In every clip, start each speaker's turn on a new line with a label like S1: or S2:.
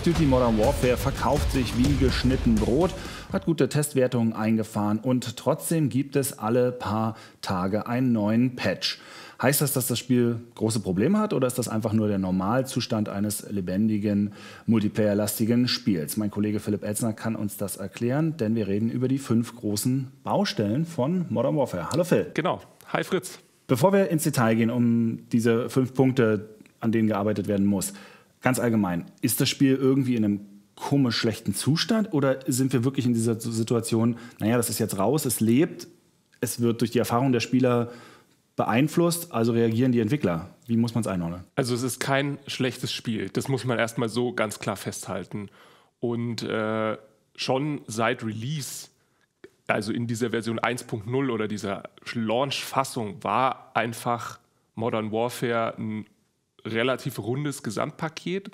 S1: of Duty Modern Warfare verkauft sich wie geschnitten Brot, hat gute Testwertungen eingefahren und trotzdem gibt es alle paar Tage einen neuen Patch. Heißt das, dass das Spiel große Probleme hat oder ist das einfach nur der Normalzustand eines lebendigen, multiplayer-lastigen Spiels? Mein Kollege Philipp Elzner kann uns das erklären, denn wir reden über die fünf großen Baustellen von Modern Warfare. Hallo Phil. Genau. Hi Fritz. Bevor wir ins Detail gehen, um diese fünf Punkte, an denen gearbeitet werden muss, ganz allgemein, ist das Spiel irgendwie in einem komisch schlechten Zustand oder sind wir wirklich in dieser Situation, naja, das ist jetzt raus, es lebt, es wird durch die Erfahrung der Spieler beeinflusst, also reagieren die Entwickler? Wie muss man es einordnen?
S2: Also es ist kein schlechtes Spiel, das muss man erstmal so ganz klar festhalten. Und äh, schon seit Release, also in dieser Version 1.0 oder dieser Launch-Fassung, war einfach Modern Warfare ein relativ rundes Gesamtpaket.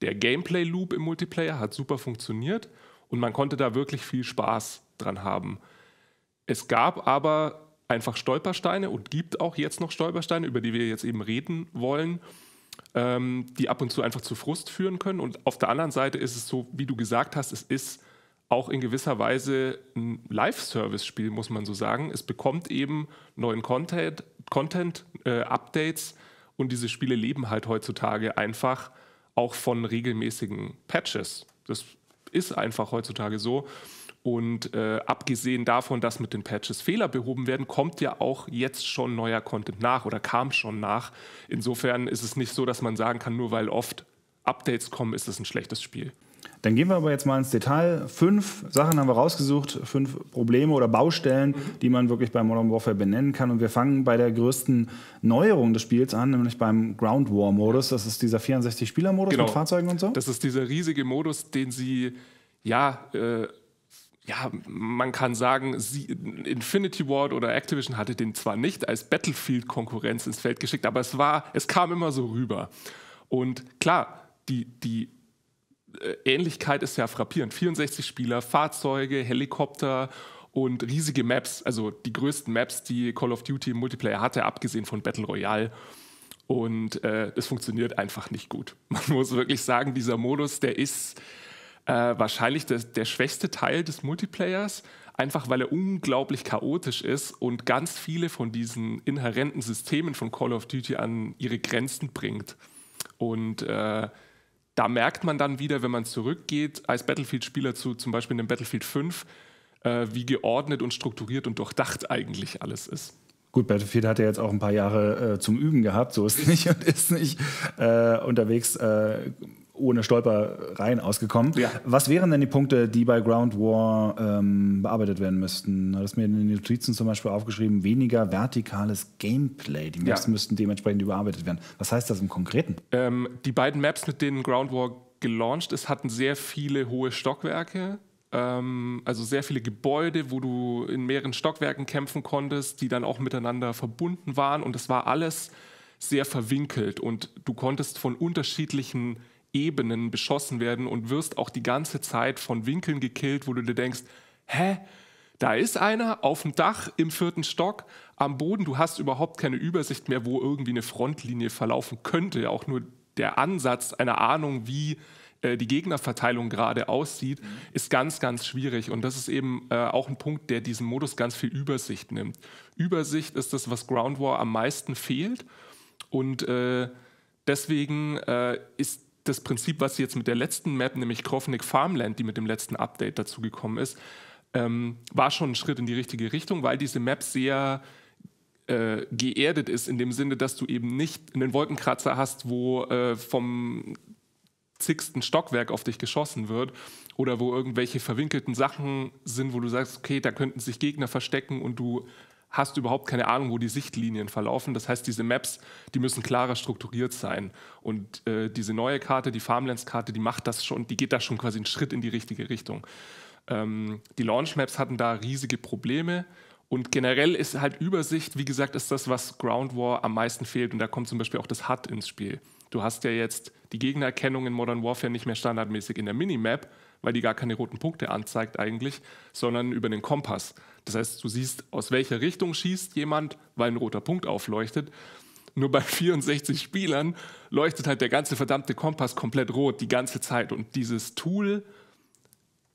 S2: Der Gameplay-Loop im Multiplayer hat super funktioniert und man konnte da wirklich viel Spaß dran haben. Es gab aber einfach Stolpersteine und gibt auch jetzt noch Stolpersteine, über die wir jetzt eben reden wollen, ähm, die ab und zu einfach zu Frust führen können. Und auf der anderen Seite ist es so, wie du gesagt hast, es ist auch in gewisser Weise ein Live-Service-Spiel, muss man so sagen. Es bekommt eben neuen Content, Content äh, Updates und diese Spiele leben halt heutzutage einfach auch von regelmäßigen Patches. Das ist einfach heutzutage so. Und äh, abgesehen davon, dass mit den Patches Fehler behoben werden, kommt ja auch jetzt schon neuer Content nach oder kam schon nach. Insofern ist es nicht so, dass man sagen kann, nur weil oft Updates kommen, ist es ein schlechtes Spiel.
S1: Dann gehen wir aber jetzt mal ins Detail. Fünf Sachen haben wir rausgesucht, fünf Probleme oder Baustellen, mhm. die man wirklich bei Modern Warfare benennen kann. Und wir fangen bei der größten Neuerung des Spiels an, nämlich beim Ground War Modus. Das ist dieser 64-Spieler-Modus genau. mit Fahrzeugen und so.
S2: Das ist dieser riesige Modus, den sie, ja, äh, ja, man kann sagen, sie, Infinity Ward oder Activision hatte den zwar nicht als Battlefield-Konkurrenz ins Feld geschickt, aber es war, es kam immer so rüber. Und klar, die, die äh, Ähnlichkeit ist ja frappierend. 64 Spieler, Fahrzeuge, Helikopter und riesige Maps, also die größten Maps, die Call of Duty im Multiplayer hatte, abgesehen von Battle Royale. Und äh, es funktioniert einfach nicht gut. Man muss wirklich sagen, dieser Modus, der ist äh, wahrscheinlich der, der schwächste Teil des Multiplayers, einfach weil er unglaublich chaotisch ist und ganz viele von diesen inhärenten Systemen von Call of Duty an ihre Grenzen bringt. Und äh, da merkt man dann wieder, wenn man zurückgeht, als Battlefield-Spieler zu zum Beispiel dem Battlefield 5, äh, wie geordnet und strukturiert und durchdacht eigentlich alles ist.
S1: Gut, Battlefield hat ja jetzt auch ein paar Jahre äh, zum Üben gehabt, so ist nicht und ist nicht äh, unterwegs äh, ohne Stolpereien ausgekommen. Ja. Was wären denn die Punkte, die bei Ground War ähm, bearbeitet werden müssten? Du hast mir in den Notizen zum Beispiel aufgeschrieben, weniger vertikales Gameplay. Die Maps ja. müssten dementsprechend überarbeitet werden. Was heißt das im Konkreten? Ähm,
S2: die beiden Maps, mit denen Ground War gelauncht ist, hatten sehr viele hohe Stockwerke. Ähm, also sehr viele Gebäude, wo du in mehreren Stockwerken kämpfen konntest, die dann auch miteinander verbunden waren. Und es war alles sehr verwinkelt. Und du konntest von unterschiedlichen Ebenen beschossen werden und wirst auch die ganze Zeit von Winkeln gekillt, wo du dir denkst, hä? Da ist einer auf dem Dach im vierten Stock am Boden. Du hast überhaupt keine Übersicht mehr, wo irgendwie eine Frontlinie verlaufen könnte. Auch nur der Ansatz, einer Ahnung, wie äh, die Gegnerverteilung gerade aussieht, mhm. ist ganz, ganz schwierig. Und das ist eben äh, auch ein Punkt, der diesem Modus ganz viel Übersicht nimmt. Übersicht ist das, was Ground War am meisten fehlt. Und äh, deswegen äh, ist das Prinzip, was sie jetzt mit der letzten Map, nämlich Krovnik Farmland, die mit dem letzten Update dazugekommen ist, ähm, war schon ein Schritt in die richtige Richtung, weil diese Map sehr äh, geerdet ist, in dem Sinne, dass du eben nicht einen Wolkenkratzer hast, wo äh, vom zigsten Stockwerk auf dich geschossen wird oder wo irgendwelche verwinkelten Sachen sind, wo du sagst, okay, da könnten sich Gegner verstecken und du hast du überhaupt keine Ahnung, wo die Sichtlinien verlaufen. Das heißt, diese Maps, die müssen klarer strukturiert sein. Und äh, diese neue Karte, die Farmlands-Karte, die macht das schon, die geht da schon quasi einen Schritt in die richtige Richtung. Ähm, die Launch-Maps hatten da riesige Probleme. Und generell ist halt Übersicht, wie gesagt, ist das, was Ground War am meisten fehlt. Und da kommt zum Beispiel auch das HUD ins Spiel. Du hast ja jetzt die Gegnererkennung in Modern Warfare nicht mehr standardmäßig in der Minimap, weil die gar keine roten Punkte anzeigt eigentlich, sondern über den Kompass. Das heißt, du siehst, aus welcher Richtung schießt jemand, weil ein roter Punkt aufleuchtet. Nur bei 64 Spielern leuchtet halt der ganze verdammte Kompass komplett rot die ganze Zeit. Und dieses Tool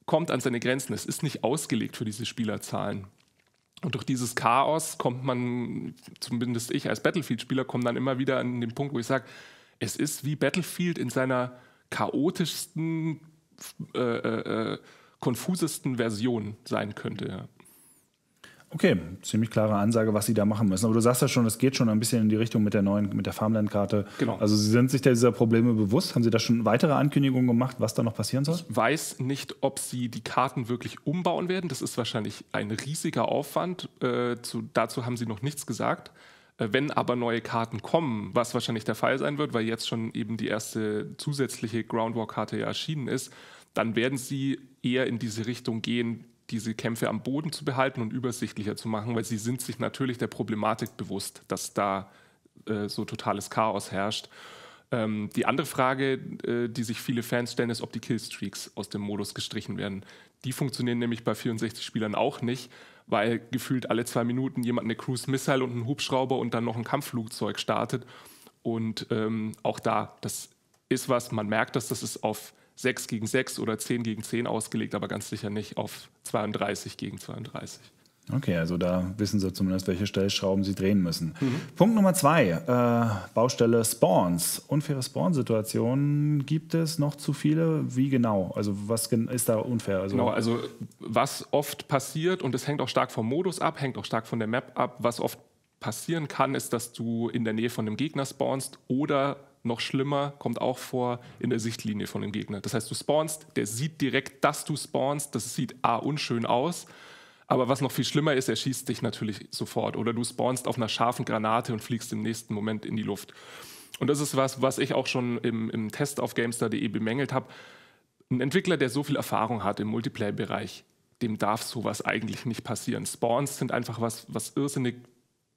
S2: kommt an seine Grenzen. Es ist nicht ausgelegt für diese Spielerzahlen. Und durch dieses Chaos kommt man, zumindest ich als Battlefield-Spieler, komme dann immer wieder an den Punkt, wo ich sage, es ist wie Battlefield in seiner chaotischsten, äh, äh, äh, konfusesten Version sein könnte. Ja.
S1: Okay, ziemlich klare Ansage, was sie da machen müssen. Aber du sagst ja schon, es geht schon ein bisschen in die Richtung mit der neuen, mit der Farmland-Karte. Genau. Also sie sind sich dieser Probleme bewusst. Haben sie da schon weitere Ankündigungen gemacht, was da noch passieren soll? Ich
S2: weiß nicht, ob sie die Karten wirklich umbauen werden. Das ist wahrscheinlich ein riesiger Aufwand. Äh, zu, dazu haben sie noch nichts gesagt. Wenn aber neue Karten kommen, was wahrscheinlich der Fall sein wird, weil jetzt schon eben die erste zusätzliche Groundwalk-Karte ja erschienen ist, dann werden sie eher in diese Richtung gehen, diese Kämpfe am Boden zu behalten und übersichtlicher zu machen, weil sie sind sich natürlich der Problematik bewusst, dass da äh, so totales Chaos herrscht. Ähm, die andere Frage, äh, die sich viele Fans stellen, ist, ob die Killstreaks aus dem Modus gestrichen werden. Die funktionieren nämlich bei 64 Spielern auch nicht, weil gefühlt alle zwei Minuten jemand eine Cruise Missile und einen Hubschrauber und dann noch ein Kampfflugzeug startet. Und ähm, auch da, das ist was, man merkt das, das ist auf 6 gegen 6 oder 10 gegen 10 ausgelegt, aber ganz sicher nicht auf 32 gegen 32.
S1: Okay, also da wissen Sie zumindest, welche Stellschrauben Sie drehen müssen. Mhm. Punkt Nummer zwei, äh, Baustelle Spawns. Unfaire Spawn-Situationen gibt es noch zu viele? Wie genau? Also was ist da unfair? Also genau, also
S2: was oft passiert, und es hängt auch stark vom Modus ab, hängt auch stark von der Map ab, was oft passieren kann, ist, dass du in der Nähe von einem Gegner spawnst oder noch schlimmer, kommt auch vor in der Sichtlinie von dem Gegner. Das heißt, du spawnst, der sieht direkt, dass du spawnst, das sieht A unschön aus aber was noch viel schlimmer ist, er schießt dich natürlich sofort oder du spawnst auf einer scharfen Granate und fliegst im nächsten Moment in die Luft. Und das ist was, was ich auch schon im, im Test auf Gamestar.de bemängelt habe. Ein Entwickler, der so viel Erfahrung hat im Multiplayer-Bereich, dem darf sowas eigentlich nicht passieren. Spawns sind einfach was, was irrsinnig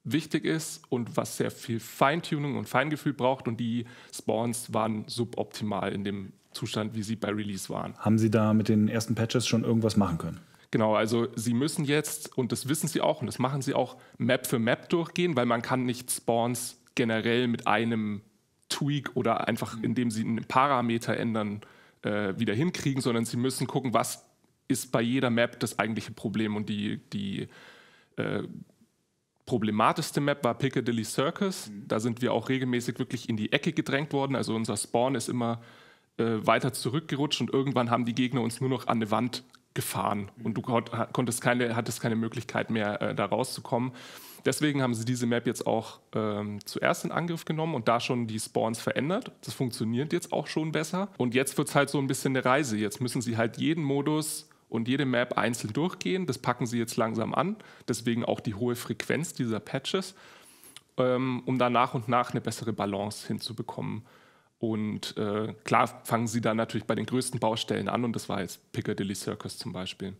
S2: wichtig ist und was sehr viel Feintuning und Feingefühl braucht. Und die Spawns waren suboptimal in dem Zustand, wie sie bei Release waren.
S1: Haben Sie da mit den ersten Patches schon irgendwas machen
S2: können? Genau, also Sie müssen jetzt, und das wissen Sie auch, und das machen Sie auch, Map für Map durchgehen, weil man kann nicht Spawns generell mit einem Tweak oder einfach, mhm. indem Sie einen Parameter ändern, äh, wieder hinkriegen, sondern Sie müssen gucken, was ist bei jeder Map das eigentliche Problem. Und die, die äh, problematischste Map war Piccadilly Circus. Mhm. Da sind wir auch regelmäßig wirklich in die Ecke gedrängt worden. Also unser Spawn ist immer äh, weiter zurückgerutscht und irgendwann haben die Gegner uns nur noch an eine Wand gefahren und du konntest keine, hattest keine Möglichkeit mehr, äh, da rauszukommen. Deswegen haben sie diese Map jetzt auch ähm, zuerst in Angriff genommen und da schon die Spawns verändert. Das funktioniert jetzt auch schon besser. Und jetzt wird es halt so ein bisschen eine Reise. Jetzt müssen sie halt jeden Modus und jede Map einzeln durchgehen. Das packen sie jetzt langsam an. Deswegen auch die hohe Frequenz dieser Patches, ähm, um da nach und nach eine bessere Balance hinzubekommen. Und äh, klar fangen sie dann natürlich bei den größten Baustellen an und das war jetzt Piccadilly Circus zum Beispiel.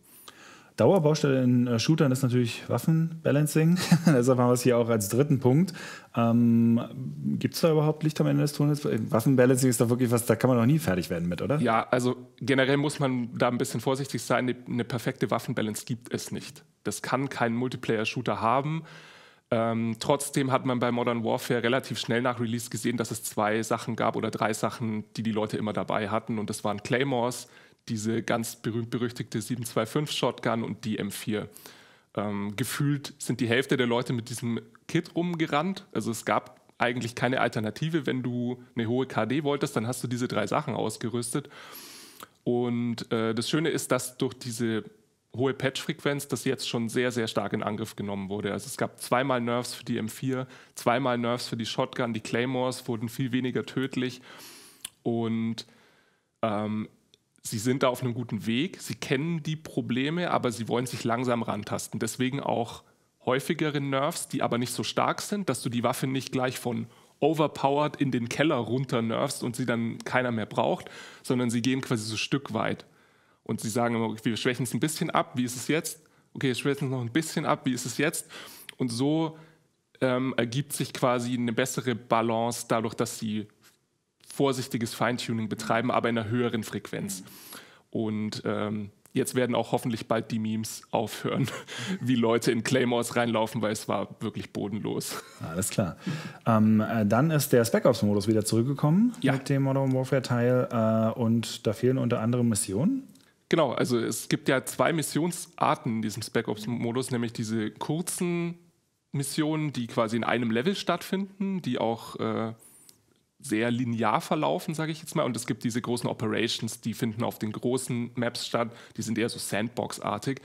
S1: Dauerbaustelle in äh, Shootern ist natürlich Waffenbalancing. Deshalb haben wir es hier auch als dritten Punkt. Ähm, Gibt es da überhaupt Licht am Ende des Tunnels? Äh, Waffenbalancing ist doch wirklich was, da kann man noch nie fertig werden mit, oder?
S2: Ja, also generell muss man da ein bisschen vorsichtig sein. Eine, eine perfekte Waffenbalance gibt es nicht. Das kann kein Multiplayer-Shooter haben. Ähm, trotzdem hat man bei Modern Warfare relativ schnell nach Release gesehen, dass es zwei Sachen gab oder drei Sachen, die die Leute immer dabei hatten. Und das waren Claymores, diese ganz berühmt-berüchtigte 725-Shotgun und die M4. Ähm, gefühlt sind die Hälfte der Leute mit diesem Kit rumgerannt. Also es gab eigentlich keine Alternative. Wenn du eine hohe KD wolltest, dann hast du diese drei Sachen ausgerüstet. Und äh, das Schöne ist, dass durch diese hohe Patch-Frequenz, das jetzt schon sehr, sehr stark in Angriff genommen wurde. Also es gab zweimal Nerfs für die M4, zweimal Nerfs für die Shotgun, die Claymores wurden viel weniger tödlich und ähm, sie sind da auf einem guten Weg, sie kennen die Probleme, aber sie wollen sich langsam rantasten. Deswegen auch häufigere Nerfs, die aber nicht so stark sind, dass du die Waffe nicht gleich von overpowered in den Keller runter nerfst und sie dann keiner mehr braucht, sondern sie gehen quasi so Stück weit und sie sagen immer, wir schwächen es ein bisschen ab, wie ist es jetzt? Okay, wir schwächen es noch ein bisschen ab, wie ist es jetzt? Und so ähm, ergibt sich quasi eine bessere Balance dadurch, dass sie vorsichtiges Feintuning betreiben, aber in einer höheren Frequenz. Und ähm, jetzt werden auch hoffentlich bald die Memes aufhören, wie Leute in Claymores reinlaufen, weil es war wirklich bodenlos.
S1: Alles klar. Ähm, äh, dann ist der Spec-Ops-Modus wieder zurückgekommen ja. mit dem Modern Warfare-Teil äh, und da fehlen unter anderem Missionen.
S2: Genau, also es gibt ja zwei Missionsarten in diesem Spec Ops-Modus, nämlich diese kurzen Missionen, die quasi in einem Level stattfinden, die auch äh, sehr linear verlaufen, sage ich jetzt mal. Und es gibt diese großen Operations, die finden auf den großen Maps statt, die sind eher so Sandbox-artig.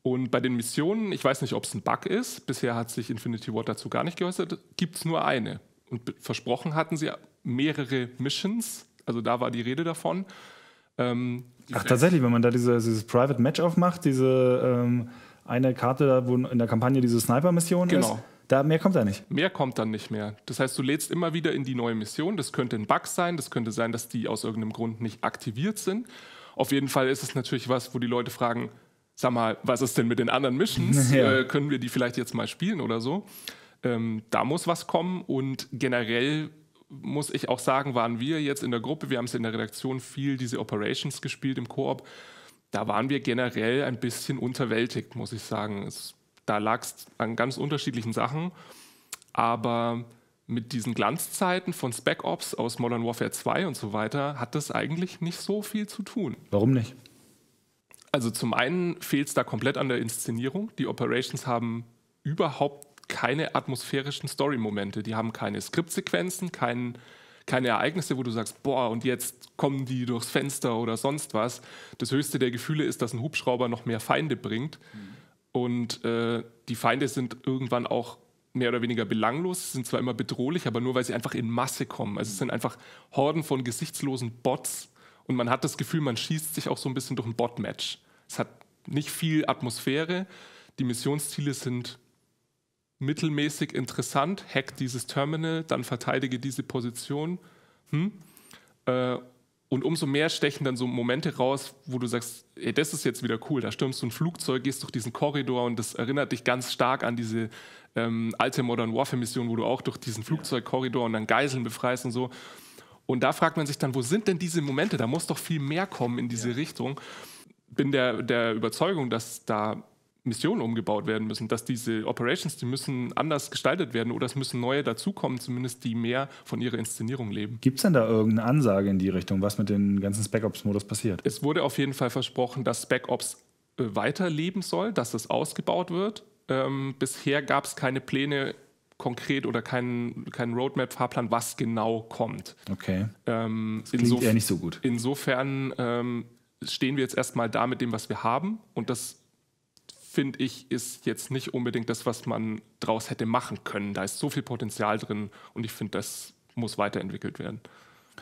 S2: Und bei den Missionen, ich weiß nicht, ob es ein Bug ist, bisher hat sich Infinity Ward dazu gar nicht geäußert, gibt es nur eine. Und versprochen hatten sie mehrere Missions, also da war die Rede davon. Ähm, Ach, tatsächlich,
S1: wenn man da diese, dieses Private Match aufmacht, diese ähm, eine Karte, da, wo in der Kampagne diese Sniper-Mission genau. ist. Da, mehr kommt da nicht.
S2: Mehr kommt dann nicht mehr. Das heißt, du lädst immer wieder in die neue Mission. Das könnte ein Bug sein, das könnte sein, dass die aus irgendeinem Grund nicht aktiviert sind. Auf jeden Fall ist es natürlich was, wo die Leute fragen, sag mal, was ist denn mit den anderen Missions? Ja. Äh, können wir die vielleicht jetzt mal spielen oder so? Ähm, da muss was kommen und generell muss ich auch sagen, waren wir jetzt in der Gruppe, wir haben es in der Redaktion viel diese Operations gespielt im Koop. Da waren wir generell ein bisschen unterwältigt, muss ich sagen. Es, da lag es an ganz unterschiedlichen Sachen. Aber mit diesen Glanzzeiten von Spec Ops aus Modern Warfare 2 und so weiter hat das eigentlich nicht so viel zu tun. Warum nicht? Also zum einen fehlt es da komplett an der Inszenierung. Die Operations haben überhaupt keine atmosphärischen Story-Momente. Die haben keine Skriptsequenzen, keinen keine Ereignisse, wo du sagst, boah, und jetzt kommen die durchs Fenster oder sonst was. Das höchste der Gefühle ist, dass ein Hubschrauber noch mehr Feinde bringt. Mhm. Und äh, die Feinde sind irgendwann auch mehr oder weniger belanglos, sind zwar immer bedrohlich, aber nur weil sie einfach in Masse kommen. Also es mhm. sind einfach Horden von gesichtslosen Bots und man hat das Gefühl, man schießt sich auch so ein bisschen durch ein Bot-Match. Es hat nicht viel Atmosphäre, die Missionsziele sind mittelmäßig interessant, hack dieses Terminal, dann verteidige diese Position. Hm? Äh, und umso mehr stechen dann so Momente raus, wo du sagst, ey, das ist jetzt wieder cool. Da stürmst du ein Flugzeug, gehst durch diesen Korridor und das erinnert dich ganz stark an diese ähm, alte Modern Warfare-Mission, wo du auch durch diesen Flugzeugkorridor und dann Geiseln befreist und so. Und da fragt man sich dann, wo sind denn diese Momente? Da muss doch viel mehr kommen in diese ja. Richtung. Bin der, der Überzeugung, dass da Missionen umgebaut werden müssen, dass diese Operations, die müssen anders gestaltet werden oder es müssen neue dazukommen, zumindest die mehr von ihrer Inszenierung leben.
S1: Gibt es denn da irgendeine Ansage in die Richtung, was mit dem ganzen Spec Ops-Modus passiert?
S2: Es wurde auf jeden Fall versprochen, dass Spec Ops äh, weiterleben soll, dass das ausgebaut wird. Ähm, bisher gab es keine Pläne konkret oder keinen kein Roadmap-Fahrplan, was genau kommt. Okay. Ähm, das klingt eher nicht so gut. Insofern ähm, stehen wir jetzt erstmal da mit dem, was wir haben und das finde ich, ist jetzt nicht unbedingt das, was man draus hätte machen können. Da ist so viel Potenzial drin und ich finde, das muss weiterentwickelt werden.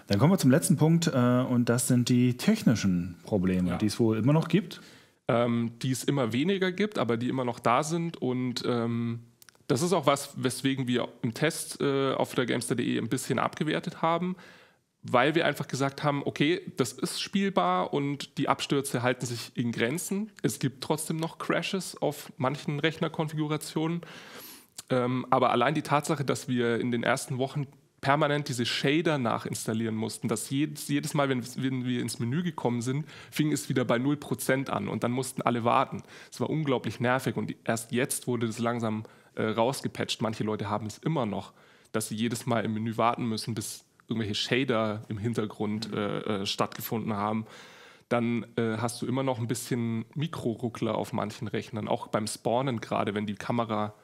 S2: Dann
S1: kommen wir zum letzten Punkt äh, und das sind die technischen Probleme, ja. die es wohl immer noch gibt.
S2: Ähm, die es immer weniger gibt, aber die immer noch da sind und ähm, das ist auch was, weswegen wir im Test äh, auf der Gamester.de ein bisschen abgewertet haben, weil wir einfach gesagt haben, okay, das ist spielbar und die Abstürze halten sich in Grenzen. Es gibt trotzdem noch Crashes auf manchen Rechnerkonfigurationen. Ähm, aber allein die Tatsache, dass wir in den ersten Wochen permanent diese Shader nachinstallieren mussten, dass jedes, jedes Mal, wenn, wenn, wir ins Menü gekommen sind, fing es wieder bei 0% an und dann mussten alle warten. Es war unglaublich nervig und erst jetzt wurde das langsam äh, rausgepatcht. Manche Leute haben es immer noch, dass sie jedes Mal im Menü warten müssen, bis irgendwelche Shader im Hintergrund mhm. Äh, äh, stattgefunden haben, dann äh, hast du immer noch ein bisschen Mikroruckler auf manchen Rechnern. Auch beim Spawnen gerade, wenn die Kamera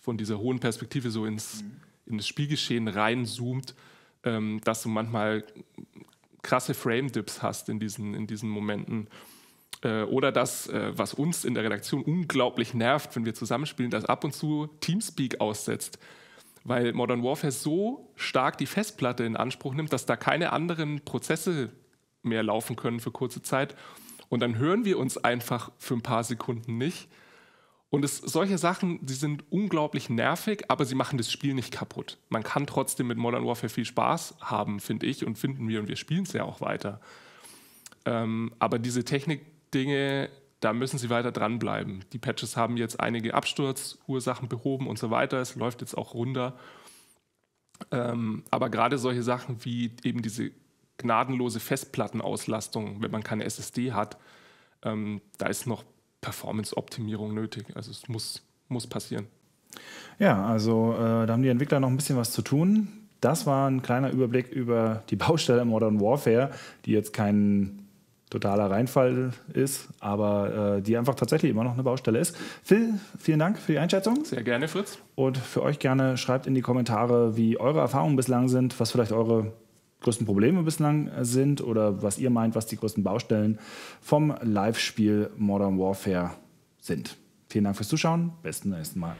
S2: von dieser hohen Perspektive so ins, mhm. in das Spielgeschehen reinzoomt, ähm, dass du manchmal krasse Frame-Dips hast in diesen, in diesen Momenten. Äh, oder das, äh, was uns in der Redaktion unglaublich nervt, wenn wir zusammenspielen, dass ab und zu Teamspeak aussetzt weil Modern Warfare so stark die Festplatte in Anspruch nimmt, dass da keine anderen Prozesse mehr laufen können für kurze Zeit. Und dann hören wir uns einfach für ein paar Sekunden nicht. Und es, solche Sachen, die sind unglaublich nervig, aber sie machen das Spiel nicht kaputt. Man kann trotzdem mit Modern Warfare viel Spaß haben, finde ich, und finden wir, und wir spielen es ja auch weiter. Ähm, aber diese Technik-Dinge da müssen sie weiter dranbleiben. Die Patches haben jetzt einige Absturzursachen behoben und so weiter. Es läuft jetzt auch runter. Ähm, aber gerade solche Sachen wie eben diese gnadenlose Festplattenauslastung, wenn man keine SSD hat, ähm, da ist noch Performance-Optimierung nötig. Also es muss, muss passieren.
S1: Ja, also äh, da haben die Entwickler noch ein bisschen was zu tun. Das war ein kleiner Überblick über die Baustelle Modern Warfare, die jetzt keinen totaler Reinfall ist, aber äh, die einfach tatsächlich immer noch eine Baustelle ist. Phil, vielen Dank für die Einschätzung. Sehr gerne, Fritz. Und für euch gerne schreibt in die Kommentare, wie eure Erfahrungen bislang sind, was vielleicht eure größten Probleme bislang sind oder was ihr meint, was die größten Baustellen vom Live-Spiel Modern Warfare sind. Vielen Dank fürs Zuschauen. Besten nächsten Mal.